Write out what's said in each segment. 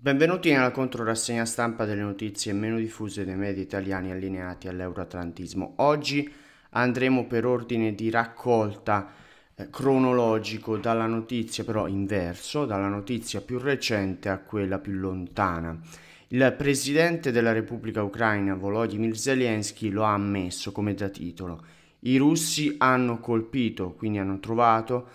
Benvenuti nella controrassegna stampa delle notizie meno diffuse dei media italiani allineati all'euroatlantismo. Oggi andremo per ordine di raccolta eh, cronologico dalla notizia però inverso, dalla notizia più recente a quella più lontana. Il presidente della Repubblica Ucraina Volodymyr Zelensky lo ha ammesso come da titolo. I russi hanno colpito, quindi hanno trovato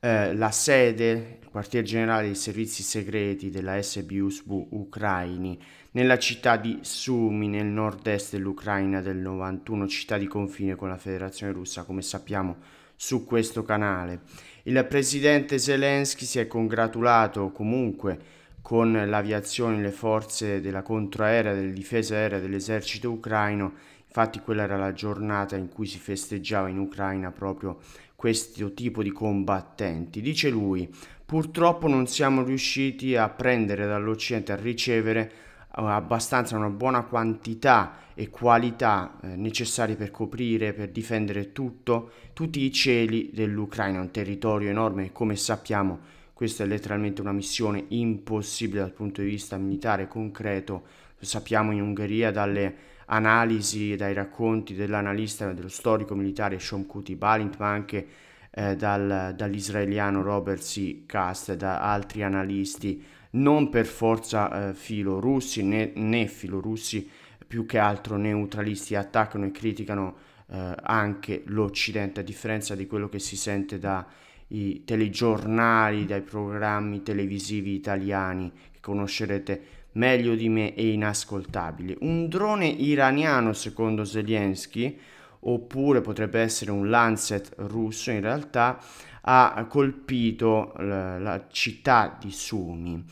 eh, la sede, il quartier generale dei servizi segreti della SB USB ucraini, nella città di Sumi, nel nord-est dell'Ucraina del 91, città di confine con la Federazione Russa, come sappiamo su questo canale. Il presidente Zelensky si è congratulato comunque con l'aviazione e le forze della controaerea, della difesa aerea dell'esercito ucraino. Infatti quella era la giornata in cui si festeggiava in Ucraina proprio questo tipo di combattenti. Dice lui, purtroppo non siamo riusciti a prendere dall'Occidente, a ricevere eh, abbastanza una buona quantità e qualità eh, necessarie per coprire, per difendere tutto, tutti i cieli dell'Ucraina, un territorio enorme e come sappiamo questa è letteralmente una missione impossibile dal punto di vista militare concreto sappiamo in Ungheria dalle analisi, dai racconti dell'analista, e dello storico militare Kuti Balint, ma anche eh, dal, dall'israeliano Robert C. Kast e da altri analisti, non per forza eh, filorussi né, né filorussi, più che altro neutralisti, attaccano e criticano eh, anche l'Occidente, a differenza di quello che si sente dai telegiornali, dai programmi televisivi italiani che conoscerete meglio di me e inascoltabili. Un drone iraniano secondo Zelensky, oppure potrebbe essere un Lancet russo in realtà, ha colpito la, la città di Sumi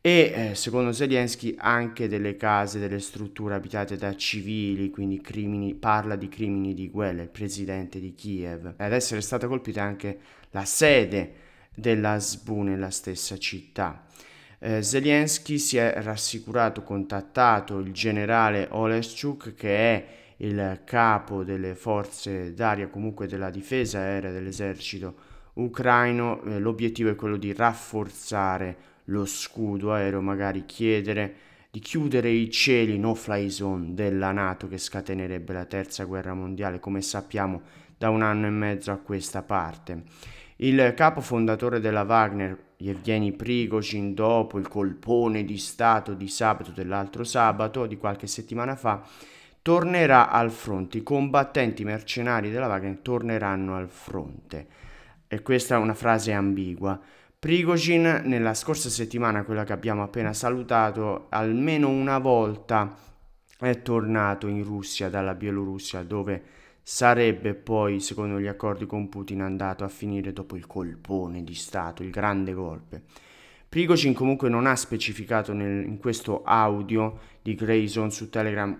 e eh, secondo Zelensky anche delle case, delle strutture abitate da civili, quindi crimini, parla di crimini di guerra, il presidente di Kiev. Ad essere stata colpita anche la sede della SBU nella stessa città. Eh, Zelensky si è rassicurato, contattato il generale Oleschuk che è il capo delle forze d'aria, comunque della difesa aerea dell'esercito ucraino. Eh, l'obiettivo è quello di rafforzare lo scudo aereo, magari chiedere di chiudere i cieli no fly zone della Nato che scatenerebbe la terza guerra mondiale, come sappiamo da un anno e mezzo a questa parte. Il capo fondatore della Wagner, Evgeni Prigozhin dopo il colpone di Stato di sabato dell'altro sabato di qualche settimana fa tornerà al fronte, i combattenti mercenari della Wagner torneranno al fronte. E questa è una frase ambigua. Prigozhin nella scorsa settimana, quella che abbiamo appena salutato, almeno una volta è tornato in Russia dalla Bielorussia dove Sarebbe poi, secondo gli accordi con Putin, andato a finire dopo il colpone di Stato, il grande golpe. Prigozhin comunque non ha specificato nel, in questo audio di Grayson su Telegram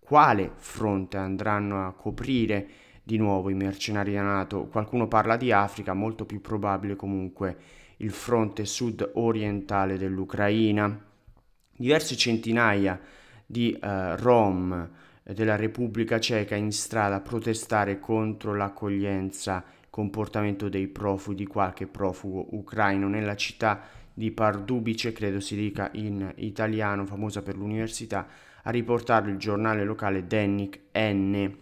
quale fronte andranno a coprire di nuovo i mercenari della Nato. Qualcuno parla di Africa, molto più probabile comunque il fronte sud orientale dell'Ucraina. Diverse centinaia di uh, Rom della Repubblica Ceca in strada a protestare contro l'accoglienza comportamento dei profughi, di qualche profugo ucraino nella città di Pardubice, credo si dica in italiano, famosa per l'università, a riportarlo il giornale locale Dennick N.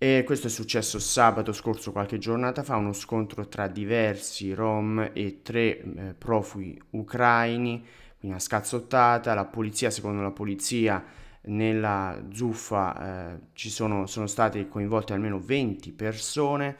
E questo è successo sabato scorso, qualche giornata fa, uno scontro tra diversi rom e tre eh, profughi ucraini, quindi una scazzottata, la polizia, secondo la polizia, nella zuffa eh, ci sono, sono, state coinvolte almeno 20 persone,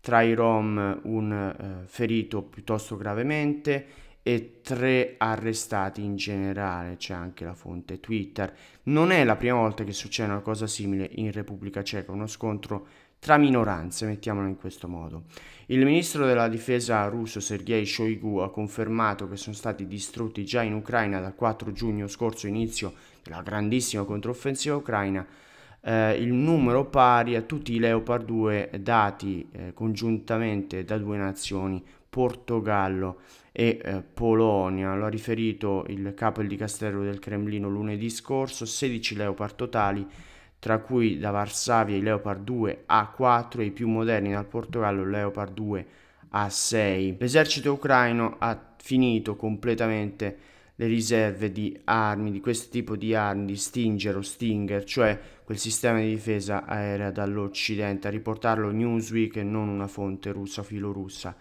tra i rom un eh, ferito piuttosto gravemente e tre arrestati in generale, c'è anche la fonte Twitter. Non è la prima volta che succede una cosa simile in Repubblica Ceca, uno scontro tra minoranze, mettiamolo in questo modo. Il ministro della difesa russo Sergei Shoigu ha confermato che sono stati distrutti già in Ucraina dal 4 giugno scorso inizio della grandissima controffensiva ucraina eh, il numero pari a tutti i Leopard 2 dati eh, congiuntamente da due nazioni, Portogallo e eh, Polonia. Lo ha riferito il capo di Castello del Cremlino lunedì scorso, 16 Leopard totali tra cui da Varsavia i Leopard 2 A4 e i più moderni dal Portogallo Leopard 2 A6. L'esercito ucraino ha finito completamente le riserve di armi, di questo tipo di armi, di Stinger o Stinger, cioè quel sistema di difesa aerea dall'Occidente, a riportarlo Newsweek e non una fonte russa filorussa.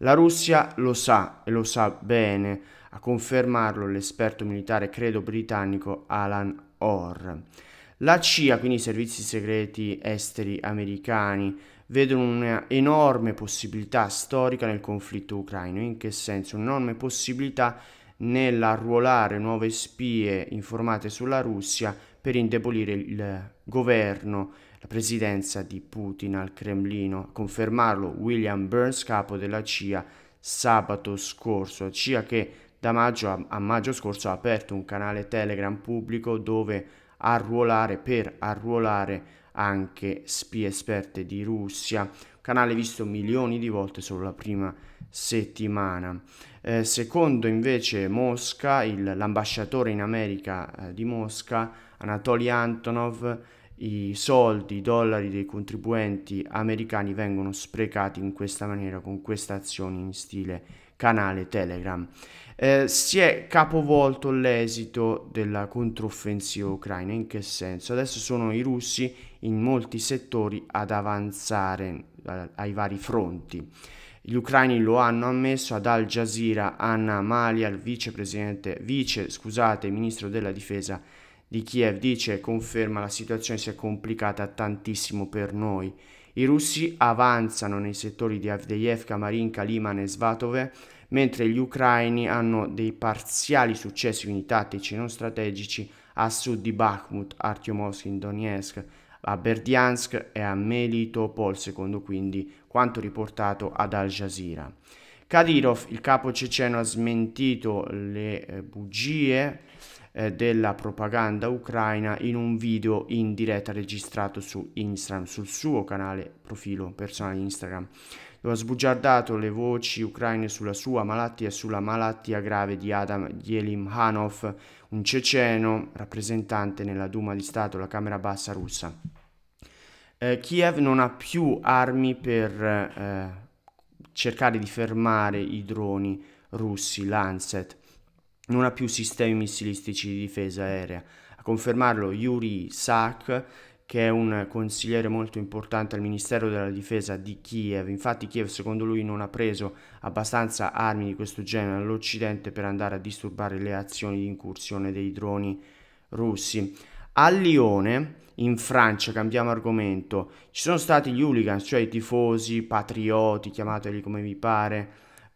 La Russia lo sa e lo sa bene, a confermarlo l'esperto militare credo britannico Alan Orr. La CIA, quindi i servizi segreti esteri americani, vedono un'enorme possibilità storica nel conflitto ucraino. In che senso? Un'enorme possibilità nell'arruolare nuove spie informate sulla Russia per indebolire il governo, la presidenza di Putin al Cremlino. Confermarlo William Burns, capo della CIA, sabato scorso. CIA che da maggio a, a maggio scorso ha aperto un canale Telegram pubblico dove arruolare per arruolare anche spie esperte di Russia, canale visto milioni di volte solo la prima settimana. Eh, secondo invece Mosca, il, l'ambasciatore in America eh, di Mosca, Anatoly Antonov, i soldi, i dollari dei contribuenti americani vengono sprecati in questa maniera, con questa azione in stile canale Telegram. Eh, si è capovolto l'esito della controffensiva ucraina. In che senso? Adesso sono i russi in molti settori ad avanzare eh, ai vari fronti. Gli ucraini lo hanno ammesso ad Al Jazeera Anna Malia, il vicepresidente, vice, scusate, ministro della difesa di Kiev, dice conferma la situazione si è complicata tantissimo per noi. I russi avanzano nei settori di Avdeyevka, Marinka, Liman e Svatove, mentre gli ucraini hanno dei parziali successi quindi tattici non strategici a sud di Bakhmut, Artyomovsk in Donetsk, a Berdyansk e a Melitopol, secondo quindi quanto riportato ad Al Jazeera. Kadyrov, il capo ceceno, ha smentito le eh, bugie eh, della propaganda ucraina in un video in diretta registrato su Instagram, sul suo canale profilo personale Instagram, dove ha sbugiardato le voci ucraine sulla sua malattia e sulla malattia grave di Adam Yelimhanov, un ceceno rappresentante nella Duma di Stato, la Camera Bassa russa. Eh, Kiev non ha più armi per eh, cercare di fermare i droni russi Lancet non ha più sistemi missilistici di difesa aerea. A confermarlo Yuri Sak, che è un consigliere molto importante al Ministero della Difesa di Kiev. Infatti Kiev secondo lui non ha preso abbastanza armi di questo genere all'Occidente per andare a disturbare le azioni di incursione dei droni russi. A Lione, in Francia, cambiamo argomento, ci sono stati gli hooligans, cioè i tifosi, patrioti, chiamateli come vi pare,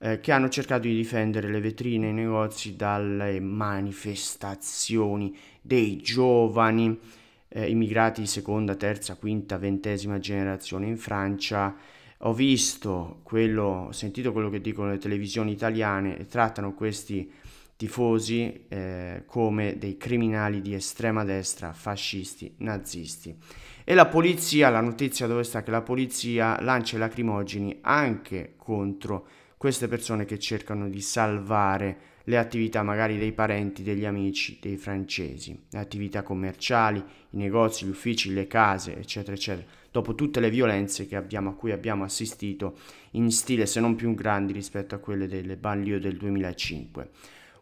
eh, che hanno cercato di difendere le vetrine e i negozi dalle manifestazioni dei giovani eh, immigrati di seconda, terza, quinta, ventesima generazione in Francia. Ho visto quello, ho sentito quello che dicono le televisioni italiane e trattano questi tifosi eh, come dei criminali di estrema destra, fascisti, nazisti. E la polizia, la notizia dove sta che la polizia lancia i lacrimogeni anche contro i queste persone che cercano di salvare le attività magari dei parenti, degli amici, dei francesi, le attività commerciali, i negozi, gli uffici, le case, eccetera, eccetera, dopo tutte le violenze abbiamo, a cui abbiamo assistito in stile se non più grandi rispetto a quelle del Banlieue del 2005.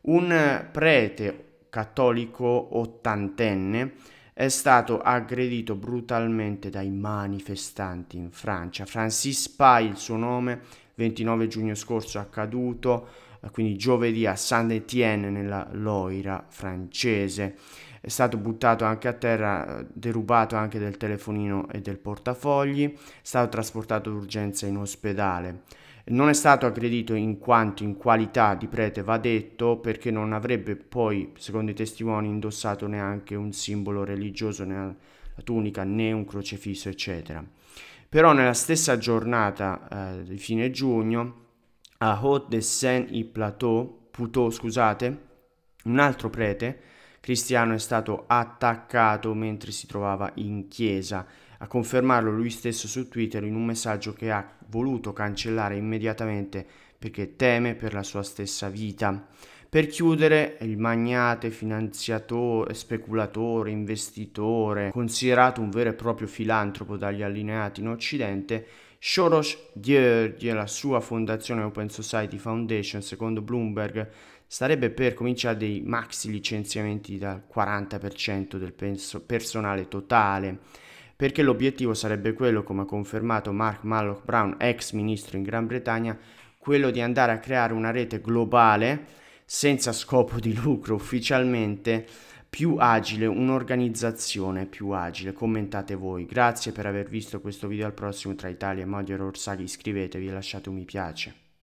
Un prete cattolico ottantenne è stato aggredito brutalmente dai manifestanti in Francia. Francis Pai, il suo nome, 29 giugno scorso accaduto, eh, quindi giovedì a Saint-Étienne nella Loira francese. È stato buttato anche a terra, eh, derubato anche del telefonino e del portafogli, è stato trasportato d'urgenza in ospedale. Non è stato aggredito in quanto in qualità di prete va detto perché non avrebbe poi, secondo i testimoni, indossato neanche un simbolo religioso, né la tunica né un crocifisso, eccetera. Però nella stessa giornata eh, di fine giugno, a Haute de Saint-Plateau, Puteau, scusate, un altro prete cristiano è stato attaccato mentre si trovava in chiesa. A confermarlo lui stesso su Twitter in un messaggio che ha voluto cancellare immediatamente perché teme per la sua stessa vita. Per chiudere, il magnate, finanziatore, speculatore, investitore, considerato un vero e proprio filantropo dagli allineati in Occidente, Soros Gheorghi e la sua fondazione Open Society Foundation, secondo Bloomberg, starebbe per cominciare dei maxi licenziamenti dal 40% del personale totale, perché l'obiettivo sarebbe quello, come ha confermato Mark Malloch Brown, ex ministro in Gran Bretagna, quello di andare a creare una rete globale senza scopo di lucro ufficialmente più agile, un'organizzazione più agile. Commentate voi. Grazie per aver visto questo video. Al prossimo tra Italia e Modier Orsaghi. Iscrivetevi e lasciate un mi piace.